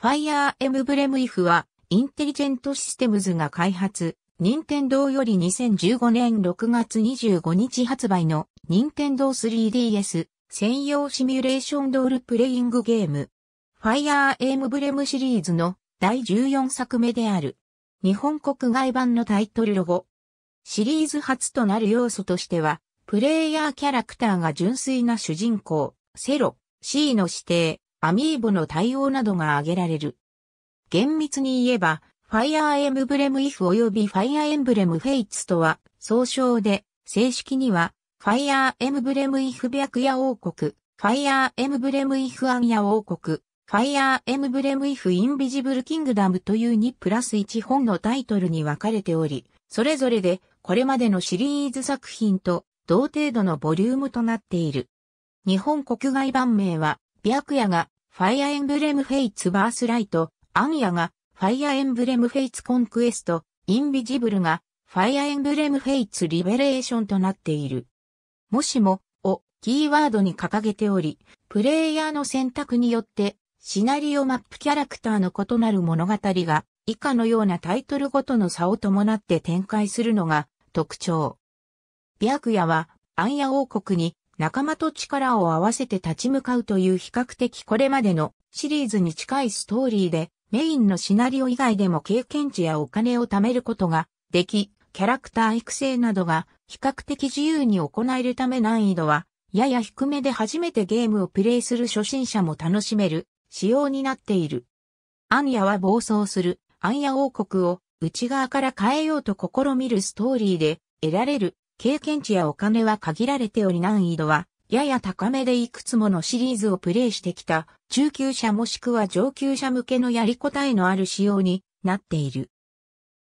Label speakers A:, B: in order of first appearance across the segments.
A: ファイヤーエムブレムイフは、インテリジェントシステムズが開発、任天堂より2015年6月25日発売の、任天堂 3DS 専用シミュレーションドールプレイングゲーム。ファイヤーエムブレムシリーズの第14作目である。日本国外版のタイトルロゴ。シリーズ初となる要素としては、プレイヤーキャラクターが純粋な主人公、セロ、C の指定、アミーボの対応などが挙げられる。厳密に言えば、ファイアーエムブレムイフ及びファイアーエンブレムフェイツとは、総称で、正式には、ファイアーエムブレムイフ白夜王国、ファイアーエムブレムイフアンヤ王国、ファイアーエムブレムイフインビジブルキングダムという2プラス1本のタイトルに分かれており、それぞれでこれまでのシリーズ作品と同程度のボリュームとなっている。日本国外版名は白夜がファイアエンブレムフェイツバースライト、暗夜がファイアエンブレムフェイツコンクエスト、インビジブルがファイアエンブレムフェイツリベレーションとなっている。もしも、をキーワードに掲げており、プレイヤーの選択によって、シナリオマップキャラクターの異なる物語が、以下のようなタイトルごとの差を伴って展開するのが特徴。白夜は、暗夜王国に仲間と力を合わせて立ち向かうという比較的これまでのシリーズに近いストーリーで、メインのシナリオ以外でも経験値やお金を貯めることができ、キャラクター育成などが比較的自由に行えるため難易度はやや低めで初めてゲームをプレイする初心者も楽しめる仕様になっている。アンヤは暴走するアンヤ王国を内側から変えようと試みるストーリーで得られる経験値やお金は限られており難易度はやや高めでいくつものシリーズをプレイしてきた中級者もしくは上級者向けのやり答えのある仕様になっている。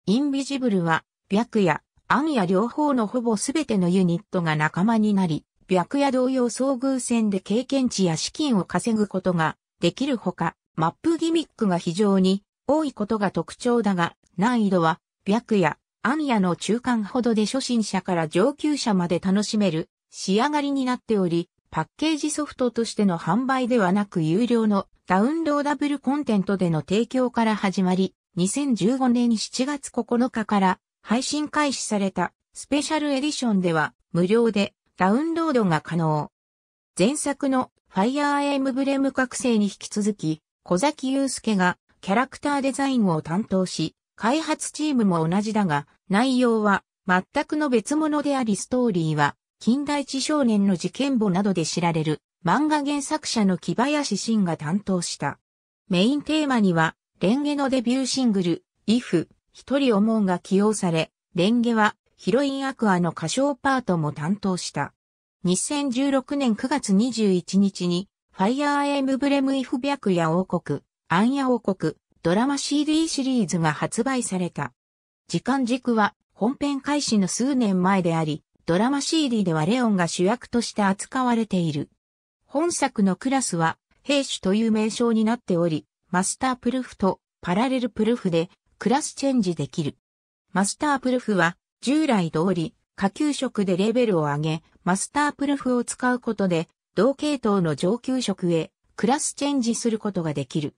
A: インビジブルは、白夜、暗夜両方のほぼすべてのユニットが仲間になり、白夜同様遭遇戦で経験値や資金を稼ぐことができるほか、マップギミックが非常に多いことが特徴だが、難易度は白夜、アミヤの中間ほどで初心者から上級者まで楽しめる仕上がりになっており、パッケージソフトとしての販売ではなく有料のダウンローダブルコンテントでの提供から始まり、2015年7月9日から配信開始されたスペシャルエディションでは無料でダウンロードが可能。前作のファイアーエムブレム覚醒に引き続き、小崎祐介がキャラクターデザインを担当し、開発チームも同じだが、内容は全くの別物でありストーリーは、近代地少年の事件簿などで知られる漫画原作者の木林真が担当した。メインテーマには、レンゲのデビューシングル、イフ、一人思うが起用され、レンゲはヒロインアクアの歌唱パートも担当した。2016年9月21日に、ファイヤーエムブレムイフ白夜王国、暗夜王国、ドラマ CD シリーズが発売された。時間軸は本編開始の数年前であり、ドラマ CD ではレオンが主役として扱われている。本作のクラスは、兵種という名称になっており、マスタープルフとパラレルプルフでクラスチェンジできる。マスタープルフは従来通り下級職でレベルを上げ、マスタープルフを使うことで同系統の上級職へクラスチェンジすることができる。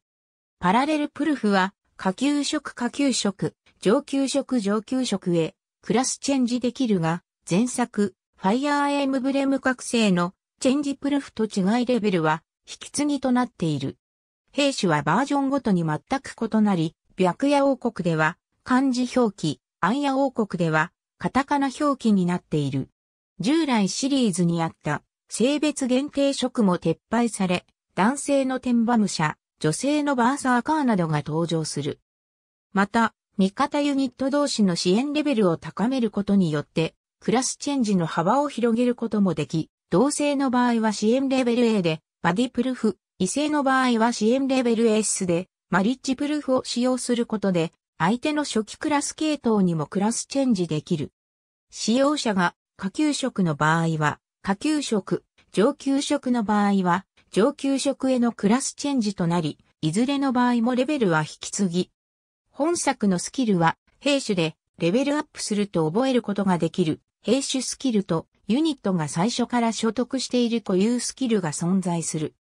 A: パラレルプルフは、下級職下級職、上級職上級職へ、クラスチェンジできるが、前作、ファイアーエムブレム覚醒の、チェンジプルフと違いレベルは、引き継ぎとなっている。兵士はバージョンごとに全く異なり、白夜王国では、漢字表記、暗夜王国では、カタカナ表記になっている。従来シリーズにあった、性別限定職も撤廃され、男性の天馬武者、女性のバーサーカーなどが登場する。また、味方ユニット同士の支援レベルを高めることによって、クラスチェンジの幅を広げることもでき、同性の場合は支援レベル A で、バディプルフ、異性の場合は支援レベル S で、マリッジプルフを使用することで、相手の初期クラス系統にもクラスチェンジできる。使用者が下級職の場合は、下級職、上級職の場合は、上級職へのクラスチェンジとなり、いずれの場合もレベルは引き継ぎ。本作のスキルは、兵種でレベルアップすると覚えることができる、兵種スキルとユニットが最初から所得している固有スキルが存在する。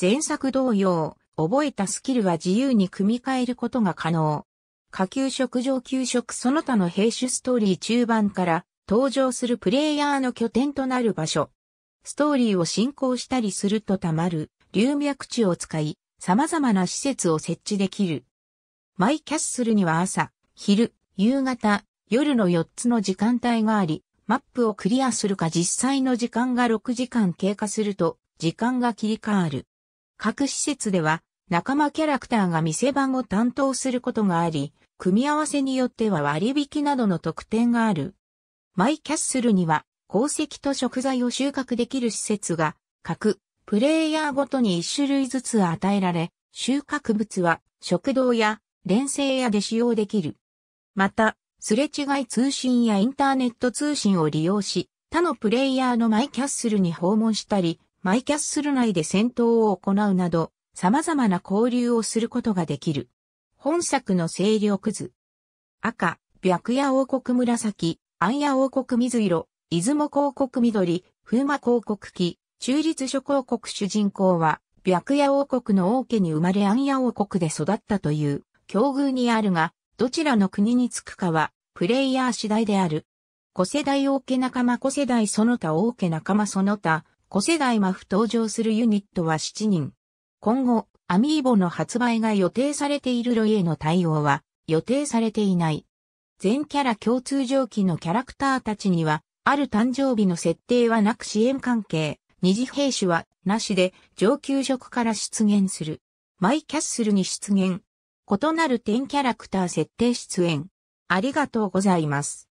A: 前作同様、覚えたスキルは自由に組み替えることが可能。下級職上級職その他の兵種ストーリー中盤から登場するプレイヤーの拠点となる場所、ストーリーを進行したりするとたまる流脈地を使い、様々な施設を設置できる。マイキャッスルには朝、昼、夕方、夜の4つの時間帯があり、マップをクリアするか実際の時間が6時間経過すると、時間が切り替わる。各施設では、仲間キャラクターが店番を担当することがあり、組み合わせによっては割引などの特典がある。マイキャッスルには鉱石と食材を収穫できる施設が、各プレイヤーごとに一種類ずつ与えられ、収穫物は食堂や連成屋で使用できる。また、すれ違い通信やインターネット通信を利用し、他のプレイヤーのマイキャッスルに訪問したり、マイキャッスル内で戦闘を行うなど、様々な交流をすることができる。本作の勢力図。赤、白夜王国紫、暗夜王国水色、出雲広告緑、風魔広告期、中立諸広告主人公は、白夜王国の王家に生まれ暗夜王国で育ったという、境遇にあるが、どちらの国に着くかは、プレイヤー次第である。子世代王家仲間子世代その他王家仲間その他、子世代マフ登場するユニットは7人。今後、アミーボの発売が予定されているロイへの対応は予定されていない。全キャラ共通上記のキャラクターたちにはある誕生日の設定はなく支援関係、二次兵士はなしで上級職から出現する。マイキャッスルに出現。異なる点キャラクター設定出演。ありがとうございます。